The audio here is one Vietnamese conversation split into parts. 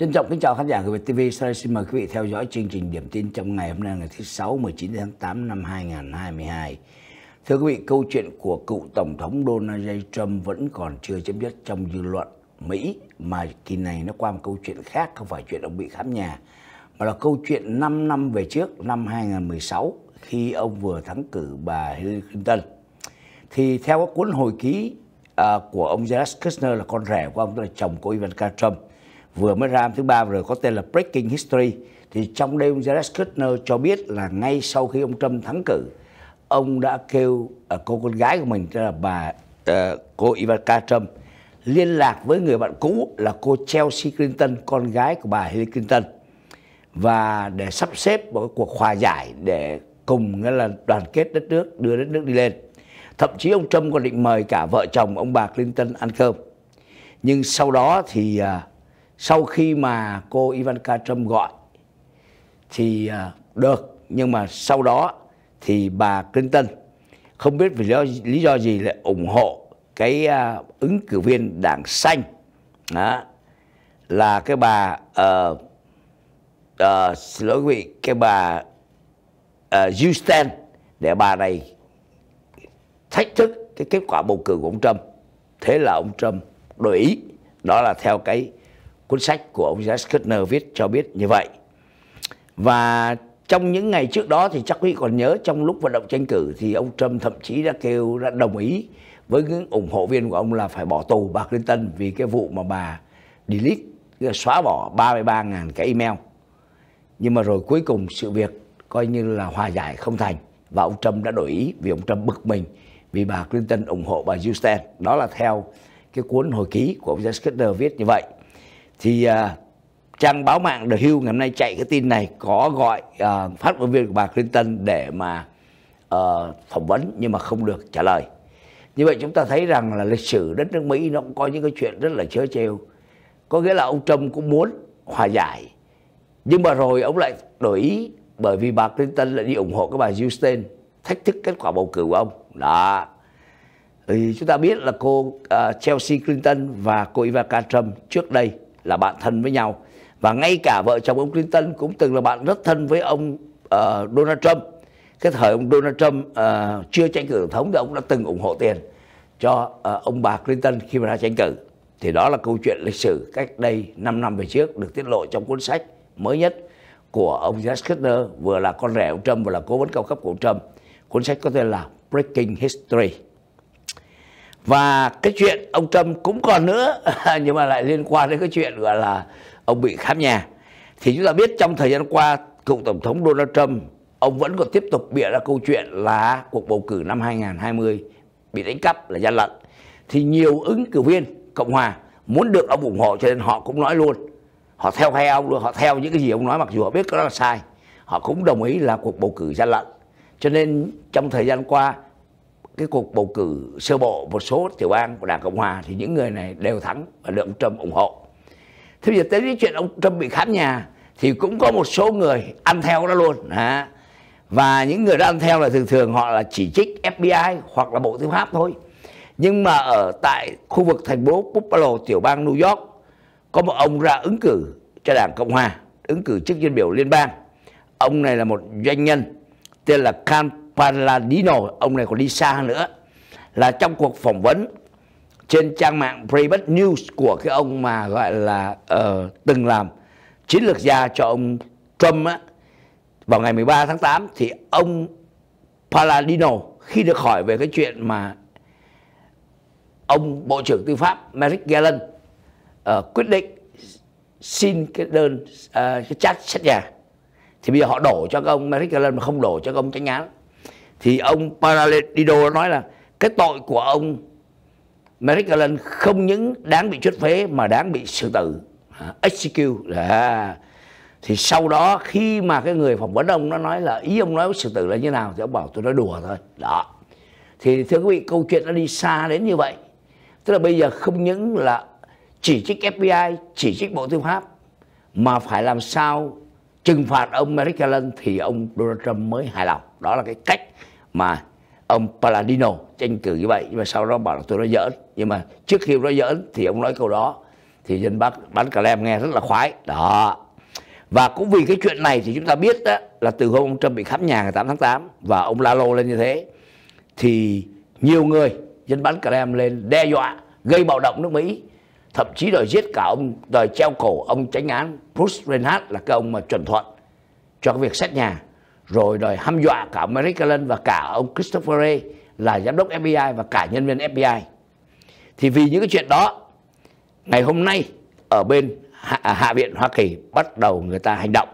Trân trọng kính chào khán giả của VTV Sau xin mời quý vị theo dõi chương trình điểm tin trong ngày hôm nay ngày thứ 6 19 tháng 8 năm 2022. Thưa quý vị, câu chuyện của cựu Tổng thống Donald Trump vẫn còn chưa chấm dứt trong dư luận Mỹ mà kỳ này nó qua một câu chuyện khác không phải chuyện ông bị khám nhà mà là câu chuyện 5 năm về trước năm 2016 khi ông vừa thắng cử bà Hillary Clinton thì theo các cuốn hồi ký uh, của ông Jared Kushner là con rể của ông tức là chồng của Ivanka Trump vừa mới ra thứ ba rồi có tên là Breaking History thì trong đây ông Jared Kushner cho biết là ngay sau khi ông Trump thắng cử ông đã kêu uh, cô con gái của mình tức là bà uh, cô Ivanka Trump liên lạc với người bạn cũ là cô Chelsea Clinton con gái của bà Hillary Clinton và để sắp xếp một cuộc hòa giải để cùng nghĩa là đoàn kết đất nước đưa đất nước đi lên thậm chí ông Trump còn định mời cả vợ chồng ông bà Clinton ăn cơm nhưng sau đó thì uh, sau khi mà cô Ivanka Trump gọi thì à, được nhưng mà sau đó thì bà Clinton không biết vì lý do, lý do gì lại ủng hộ cái à, ứng cử viên đảng xanh đó là cái bà uh, uh, xin lỗi quý vị cái bà uh, Houston để bà này thách thức cái kết quả bầu cử của ông Trump thế là ông Trump đổi ý đó là theo cái Cuốn sách của ông Jack Kushner viết cho biết như vậy. Và trong những ngày trước đó thì chắc quý còn nhớ trong lúc vận động tranh cử thì ông Trump thậm chí đã kêu đã đồng ý với những ủng hộ viên của ông là phải bỏ tù bà Clinton vì cái vụ mà bà delete xóa bỏ 33.000 cái email. Nhưng mà rồi cuối cùng sự việc coi như là hòa giải không thành và ông Trump đã đổi ý vì ông Trump bực mình vì bà Clinton ủng hộ bà Houston. Đó là theo cái cuốn hồi ký của ông Jack Kushner viết như vậy thì uh, trang báo mạng The Hill ngày hôm nay chạy cái tin này có gọi uh, phát ngôn viên của bà Clinton để mà uh, phỏng vấn nhưng mà không được trả lời như vậy chúng ta thấy rằng là lịch sử đất nước Mỹ nó cũng có những cái chuyện rất là chớ trêu có nghĩa là ông Trump cũng muốn hòa giải nhưng mà rồi ông lại đổi ý bởi vì bà Clinton lại đi ủng hộ cái bà Houston thách thức kết quả bầu cử của ông đó thì chúng ta biết là cô uh, Chelsea Clinton và cô Ivanka Trump trước đây là bạn thân với nhau và ngay cả vợ chồng ông Clinton cũng từng là bạn rất thân với ông uh, Donald Trump cái thời ông Donald Trump uh, chưa tranh cử tổng thống thì ông đã từng ủng hộ tiền cho uh, ông bà Clinton khi mà ra tranh cử thì đó là câu chuyện lịch sử cách đây 5 năm về trước được tiết lộ trong cuốn sách mới nhất của ông Jared Kushner vừa là con rể ông Trump vừa là cố vấn cao cấp của ông Trump cuốn sách có tên là Breaking History và cái chuyện ông Trump cũng còn nữa nhưng mà lại liên quan đến cái chuyện gọi là ông bị khám nhà thì chúng ta biết trong thời gian qua cựu tổng thống Donald Trump ông vẫn còn tiếp tục bịa ra câu chuyện là cuộc bầu cử năm 2020 bị đánh cắp là gian lận thì nhiều ứng cử viên cộng hòa muốn được ông ủng hộ cho nên họ cũng nói luôn họ theo hay ông luôn họ theo những cái gì ông nói mặc dù họ biết đó là sai họ cũng đồng ý là cuộc bầu cử gian lận cho nên trong thời gian qua cái cuộc bầu cử sơ bộ một số tiểu bang của Đảng Cộng Hòa thì những người này đều thắng và được ông Trump ủng hộ. Thế giờ tới cái chuyện ông Trump bị khám nhà thì cũng có một số người ăn theo đó luôn. À. Và những người đó ăn theo là thường thường họ là chỉ trích FBI hoặc là Bộ Tư pháp thôi. Nhưng mà ở tại khu vực thành phố Buffalo, tiểu bang New York có một ông ra ứng cử cho Đảng Cộng Hòa, ứng cử chức viên biểu liên bang. Ông này là một doanh nhân tên là Cam và là lý ông này còn đi xa nữa là trong cuộc phỏng vấn trên trang mạng Private News của cái ông mà gọi là uh, từng làm chiến lược gia cho ông Trump á, vào ngày 13 tháng 8 thì ông Paladino khi được hỏi về cái chuyện mà ông Bộ trưởng Tư pháp Merrick Garland uh, quyết định xin cái đơn uh, cái chat xét nhà thì bây giờ họ đổ cho ông Merrick Garland mà không đổ cho ông tránh án thì ông Paradido nói là cái tội của ông Merrick Garland không những đáng bị trút phế mà đáng bị xử tử à, execute là dạ. thì sau đó khi mà cái người phỏng vấn ông nó nói là ý ông nói sự tử là như nào thì ông bảo tôi nói đùa thôi đó thì thưa quý vị câu chuyện nó đi xa đến như vậy tức là bây giờ không những là chỉ trích fbi chỉ trích bộ tư pháp mà phải làm sao trừng phạt ông Merrick thì ông Donald Trump mới hài lòng. Đó là cái cách mà ông Paladino tranh cử như vậy nhưng mà sau đó bảo là tôi nói giỡn nhưng mà trước khi nói giỡn thì ông nói câu đó thì dân bác bán cà lem nghe rất là khoái đó và cũng vì cái chuyện này thì chúng ta biết đó là từ hôm ông Trump bị khám nhà ngày 8 tháng 8 và ông la lên như thế thì nhiều người dân bán cà lem lên đe dọa gây bạo động nước Mỹ thậm chí đòi giết cả ông đòi treo cổ ông tránh án Bruce Reinhardt là cái ông mà chuẩn thuận cho cái việc xét nhà rồi đòi hăm dọa cả ông Merrick và cả ông Christopher Ray là giám đốc FBI và cả nhân viên FBI thì vì những cái chuyện đó ngày hôm nay ở bên hạ, à, hạ viện Hoa Kỳ bắt đầu người ta hành động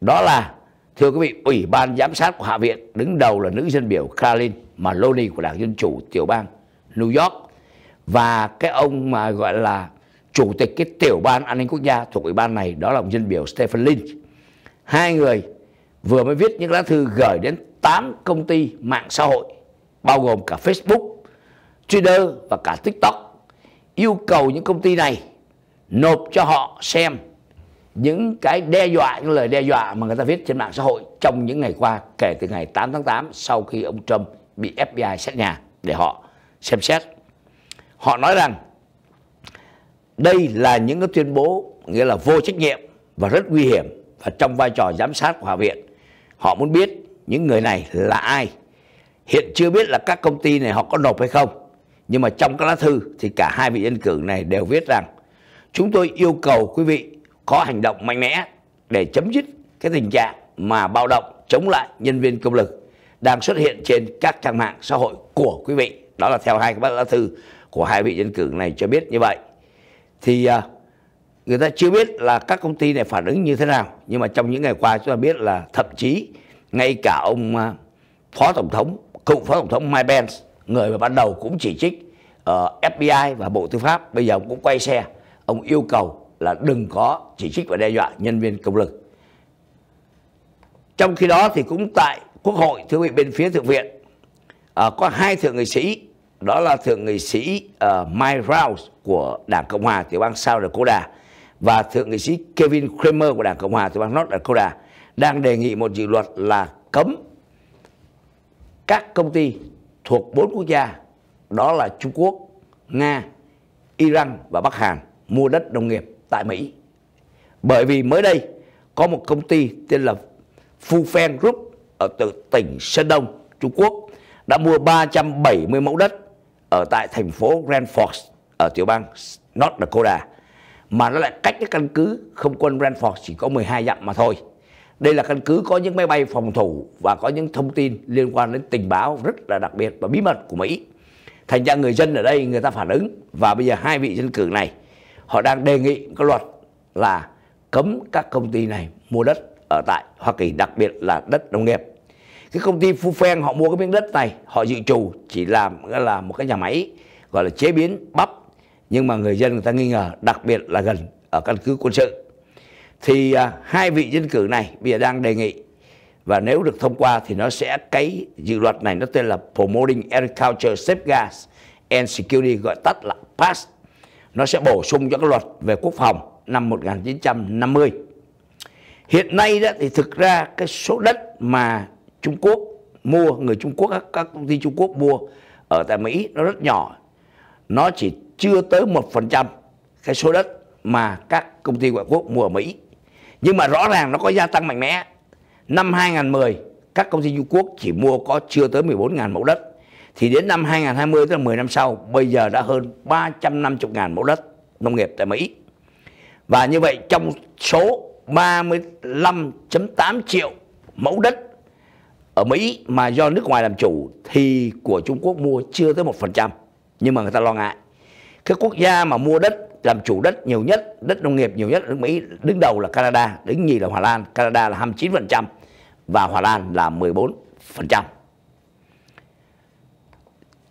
đó là thưa quý vị ủy ban giám sát của hạ viện đứng đầu là nữ dân biểu Karin Maloney của đảng dân chủ tiểu bang New York và cái ông mà gọi là chủ tịch cái tiểu ban an ninh quốc gia thuộc ủy ban này đó là ông dân biểu Stephen Lynch hai người vừa mới viết những lá thư gửi đến 8 công ty mạng xã hội bao gồm cả Facebook, Twitter và cả TikTok yêu cầu những công ty này nộp cho họ xem những cái đe dọa, những lời đe dọa mà người ta viết trên mạng xã hội trong những ngày qua kể từ ngày 8 tháng 8 sau khi ông Trump bị FBI xét nhà để họ xem xét họ nói rằng đây là những cái tuyên bố nghĩa là vô trách nhiệm và rất nguy hiểm và trong vai trò giám sát của Hạ viện họ muốn biết những người này là ai hiện chưa biết là các công ty này họ có nộp hay không nhưng mà trong các lá thư thì cả hai vị nhân cử này đều viết rằng chúng tôi yêu cầu quý vị có hành động mạnh mẽ để chấm dứt cái tình trạng mà bạo động chống lại nhân viên công lực đang xuất hiện trên các trang mạng xã hội của quý vị đó là theo hai cái lá thư của hai vị dân cử này cho biết như vậy thì à, người ta chưa biết là các công ty này phản ứng như thế nào nhưng mà trong những ngày qua chúng ta biết là thậm chí ngay cả ông à, phó tổng thống cựu phó tổng thống Mike Pence người mà ban đầu cũng chỉ trích ở ờ, FBI và Bộ Tư pháp bây giờ ông cũng quay xe ông yêu cầu là đừng có chỉ trích và đe dọa nhân viên công lực trong khi đó thì cũng tại Quốc hội thưa quý vị bên phía thượng viện à, có hai thượng nghị sĩ đó là thượng nghị sĩ uh, ờ, Mike Rouse của Đảng Cộng hòa tiểu bang South Dakota và thượng nghị sĩ Kevin Kramer của Đảng Cộng hòa tiểu bang North Dakota đang đề nghị một dự luật là cấm các công ty thuộc bốn quốc gia đó là Trung Quốc, Nga, Iran và Bắc Hàn mua đất nông nghiệp tại Mỹ. Bởi vì mới đây có một công ty tên là Fufen Group ở từ tỉnh Sơn Đông, Trung Quốc đã mua 370 mẫu đất ở tại thành phố Grand Forks ở tiểu bang North Dakota mà nó lại cách cái căn cứ không quân Grand Forks chỉ có 12 dặm mà thôi. Đây là căn cứ có những máy bay phòng thủ và có những thông tin liên quan đến tình báo rất là đặc biệt và bí mật của Mỹ. Thành ra người dân ở đây người ta phản ứng và bây giờ hai vị dân cử này họ đang đề nghị cái luật là cấm các công ty này mua đất ở tại Hoa Kỳ đặc biệt là đất nông nghiệp cái công ty Phu Phen họ mua cái miếng đất này họ dự trù chỉ làm là một cái nhà máy gọi là chế biến bắp nhưng mà người dân người ta nghi ngờ đặc biệt là gần ở căn cứ quân sự thì à, hai vị dân cử này bây giờ đang đề nghị và nếu được thông qua thì nó sẽ cái dự luật này nó tên là Promoting Agriculture Safeguards and Security gọi tắt là PASS nó sẽ bổ sung cho cái luật về quốc phòng năm 1950 hiện nay đó thì thực ra cái số đất mà Trung Quốc mua người Trung Quốc các, các công ty Trung Quốc mua ở tại Mỹ nó rất nhỏ nó chỉ chưa tới một phần trăm cái số đất mà các công ty ngoại quốc mua ở Mỹ nhưng mà rõ ràng nó có gia tăng mạnh mẽ năm 2010 các công ty Trung Quốc chỉ mua có chưa tới 14.000 mẫu đất thì đến năm 2020 tức là 10 năm sau bây giờ đã hơn 350.000 mẫu đất nông nghiệp tại Mỹ và như vậy trong số 35.8 triệu mẫu đất ở Mỹ mà do nước ngoài làm chủ thì của Trung Quốc mua chưa tới 1%. Nhưng mà người ta lo ngại. Các quốc gia mà mua đất làm chủ đất nhiều nhất, đất nông nghiệp nhiều nhất ở Mỹ, đứng đầu là Canada, đứng nhì là Hà Lan, Canada là 29% và Hà Lan là 14%.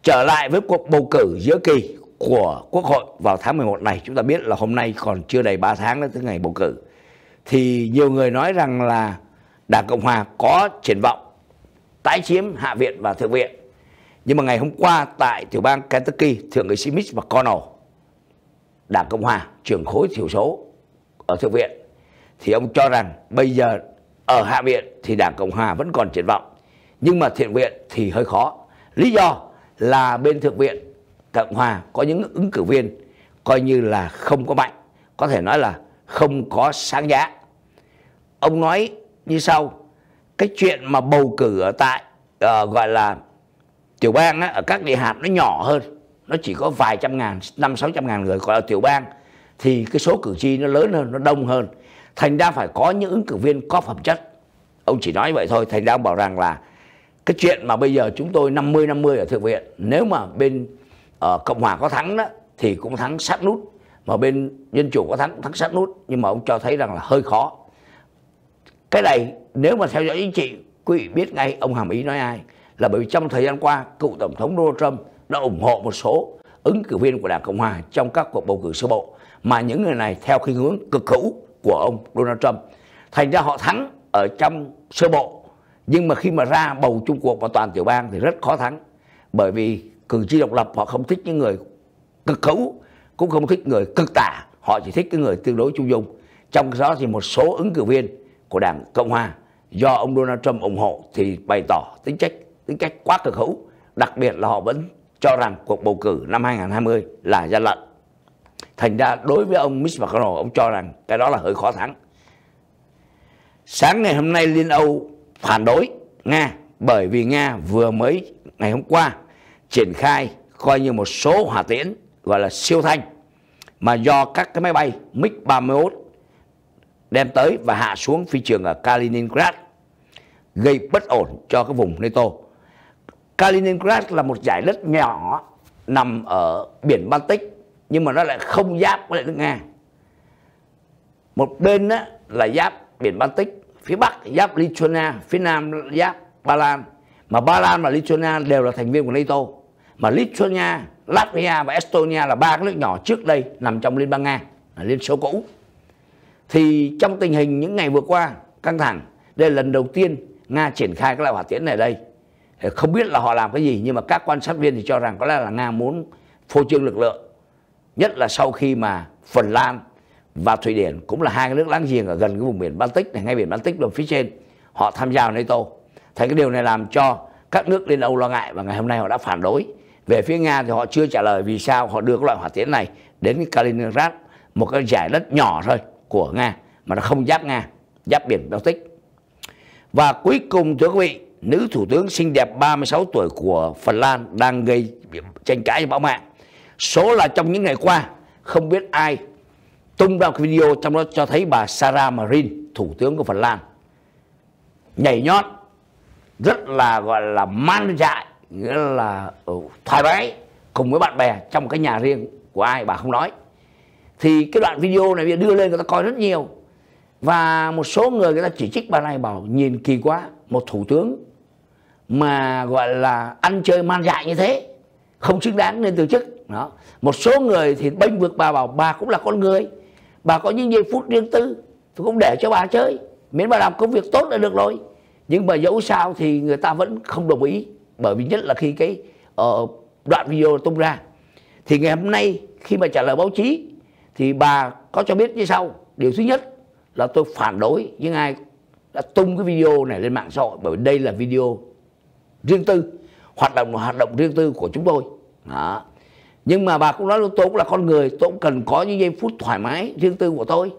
Trở lại với cuộc bầu cử giữa kỳ của Quốc hội vào tháng 11 này, chúng ta biết là hôm nay còn chưa đầy 3 tháng nữa tới ngày bầu cử. Thì nhiều người nói rằng là Đảng Cộng hòa có triển vọng tái chiếm Hạ viện và Thượng viện. Nhưng mà ngày hôm qua tại tiểu bang Kentucky, Thượng nghị sĩ Mitch McConnell, Đảng Cộng Hòa, trưởng khối thiểu số ở Thượng viện, thì ông cho rằng bây giờ ở Hạ viện thì Đảng Cộng Hòa vẫn còn triển vọng, nhưng mà Thiện viện thì hơi khó. Lý do là bên Thượng viện Cộng Hòa có những ứng cử viên coi như là không có mạnh, có thể nói là không có sáng giá. Ông nói như sau, cái chuyện mà bầu cử ở tại uh, gọi là tiểu bang á, ở các địa hạt nó nhỏ hơn nó chỉ có vài trăm ngàn năm sáu trăm ngàn người gọi là tiểu bang thì cái số cử tri nó lớn hơn nó đông hơn thành ra phải có những ứng cử viên có phẩm chất ông chỉ nói vậy thôi thành ra ông bảo rằng là cái chuyện mà bây giờ chúng tôi 50 50 ở thượng viện nếu mà bên uh, cộng hòa có thắng đó thì cũng thắng sát nút mà bên dân chủ có thắng thắng sát nút nhưng mà ông cho thấy rằng là hơi khó cái này nếu mà theo dõi chính trị quý vị biết ngay ông hàm ý nói ai là bởi vì trong thời gian qua cựu tổng thống donald trump đã ủng hộ một số ứng cử viên của đảng cộng hòa trong các cuộc bầu cử sơ bộ mà những người này theo khuynh hướng cực hữu của ông donald trump thành ra họ thắng ở trong sơ bộ nhưng mà khi mà ra bầu chung cuộc và toàn tiểu bang thì rất khó thắng bởi vì cử tri độc lập họ không thích những người cực hữu cũng không thích người cực tả họ chỉ thích cái người tương đối trung dung trong đó thì một số ứng cử viên của Đảng Cộng Hòa do ông Donald Trump ủng hộ thì bày tỏ tính cách tính cách quá cực hữu, đặc biệt là họ vẫn cho rằng cuộc bầu cử năm 2020 là gian lận. Thành ra đối với ông Mitch McConnell, ông cho rằng cái đó là hơi khó thắng. Sáng ngày hôm nay Liên Âu phản đối Nga bởi vì Nga vừa mới ngày hôm qua triển khai coi như một số hỏa tiễn gọi là siêu thanh mà do các cái máy bay MiG-31 đem tới và hạ xuống phi trường ở Kaliningrad, gây bất ổn cho cái vùng NATO. Kaliningrad là một giải đất nhỏ nằm ở biển Baltic nhưng mà nó lại không giáp với lại nước Nga. Một bên đó là giáp biển Baltic, phía Bắc giáp Lithuania, phía Nam giáp Ba Lan. Mà Ba Lan và Lithuania đều là thành viên của NATO. Mà Lithuania, Latvia và Estonia là ba cái nước nhỏ trước đây nằm trong Liên bang Nga, là Liên Xô cũ thì trong tình hình những ngày vừa qua căng thẳng đây là lần đầu tiên nga triển khai các loại hỏa tiễn này đây không biết là họ làm cái gì nhưng mà các quan sát viên thì cho rằng có lẽ là nga muốn phô trương lực lượng nhất là sau khi mà phần lan và thụy điển cũng là hai cái nước láng giềng ở gần cái vùng biển baltic này ngay biển baltic ở phía trên họ tham gia vào nato thì cái điều này làm cho các nước liên âu lo ngại và ngày hôm nay họ đã phản đối về phía nga thì họ chưa trả lời vì sao họ đưa các loại hỏa tiễn này đến kaliningrad một cái giải đất nhỏ thôi của Nga mà nó không giáp Nga, giáp biển Baltic. Và cuối cùng thưa quý vị, nữ thủ tướng xinh đẹp 36 tuổi của Phần Lan đang gây tranh cãi trên báo mạng. Số là trong những ngày qua không biết ai tung ra cái video trong đó cho thấy bà Sarah Marin, thủ tướng của Phần Lan nhảy nhót rất là gọi là man dại nghĩa là ừ, thoải mái cùng với bạn bè trong cái nhà riêng của ai bà không nói thì cái đoạn video này đưa lên người ta coi rất nhiều và một số người người ta chỉ trích bà này bảo nhìn kỳ quá một thủ tướng mà gọi là ăn chơi man dại như thế không xứng đáng nên từ chức đó một số người thì bênh vực bà bảo bà cũng là con người bà có những giây phút riêng tư tôi cũng để cho bà chơi miễn bà làm công việc tốt là được rồi nhưng mà dẫu sao thì người ta vẫn không đồng ý bởi vì nhất là khi cái uh, đoạn video tung ra thì ngày hôm nay khi mà trả lời báo chí thì bà có cho biết như sau điều thứ nhất là tôi phản đối những ai đã tung cái video này lên mạng xã hội bởi vì đây là video riêng tư hoạt động hoạt động riêng tư của chúng tôi đó. nhưng mà bà cũng nói tôi cũng là con người tôi cũng cần có những giây phút thoải mái riêng tư của tôi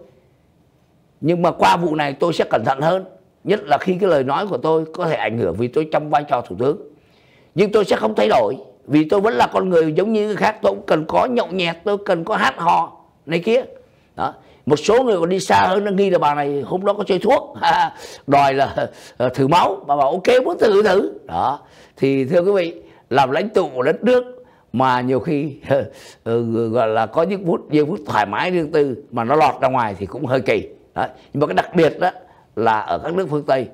nhưng mà qua vụ này tôi sẽ cẩn thận hơn nhất là khi cái lời nói của tôi có thể ảnh hưởng vì tôi trong vai trò thủ tướng nhưng tôi sẽ không thay đổi vì tôi vẫn là con người giống như người khác tôi cũng cần có nhậu nhẹt tôi cần có hát hò này kia đó một số người còn đi xa hơn nó nghi là bà này hôm đó có chơi thuốc đòi là ờ, thử máu bà bảo ok muốn thử thử đó thì thưa quý vị làm lãnh tụ của đất nước mà nhiều khi ờ, ờ, gọi là có những phút những phút thoải mái riêng tư mà nó lọt ra ngoài thì cũng hơi kỳ đó. nhưng mà cái đặc biệt đó là ở các nước phương tây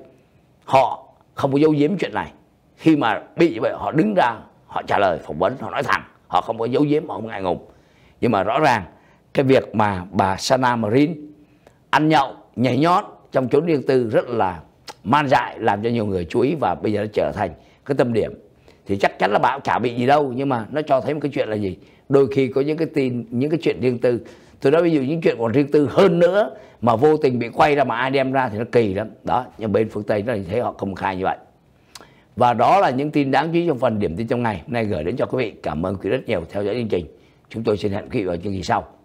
họ không có giấu giếm chuyện này khi mà bị vậy họ đứng ra họ trả lời phỏng vấn họ nói thẳng họ không có giấu giếm họ không ngại ngùng nhưng mà rõ ràng cái việc mà bà Sana Marin ăn nhậu nhảy nhót trong chốn riêng tư rất là man dại làm cho nhiều người chú ý và bây giờ nó trở thành cái tâm điểm thì chắc chắn là bà cũng chả bị gì đâu nhưng mà nó cho thấy một cái chuyện là gì đôi khi có những cái tin những cái chuyện riêng tư tôi nói ví dụ những chuyện còn riêng tư hơn nữa mà vô tình bị quay ra mà ai đem ra thì nó kỳ lắm đó nhưng bên phương tây nó thì thấy họ công khai như vậy và đó là những tin đáng chú ý trong phần điểm tin trong ngày hôm nay gửi đến cho quý vị cảm ơn quý rất nhiều theo dõi chương trình chúng tôi xin hẹn quý vị vào chương trình sau